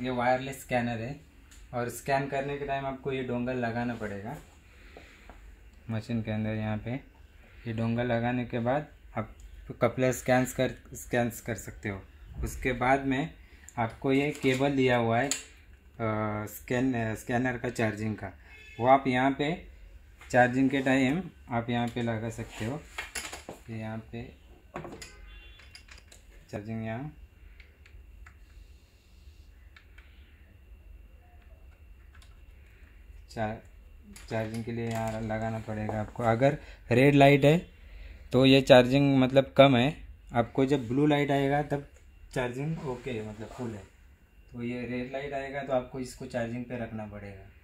ये wireless scanner है और स्कैन करने के टाइम आपको ये डोंगल लगाना पड़ेगा मशीन के अंदर यहाँ पे ये डोंगल लगाने के बाद आप कपड़े स्कैंस कर स्कैंस कर सकते हो उसके बाद में आपको ये केबल दिया हुआ है स्कैन स्कैनर का चार्जिंग का वो आप यहाँ पे चार्जिंग के टाइम आप यहाँ पे लगा सकते हो यहाँ पे चार्जिंग यहाँ चार चार्जिंग के लिए यहाँ लगाना पड़ेगा आपको अगर रेड लाइट है तो ये चार्जिंग मतलब कम है आपको जब ब्लू लाइट आएगा तब चार्जिंग ओके है मतलब फुल है तो ये रेड लाइट आएगा तो आपको इसको चार्जिंग पे रखना पड़ेगा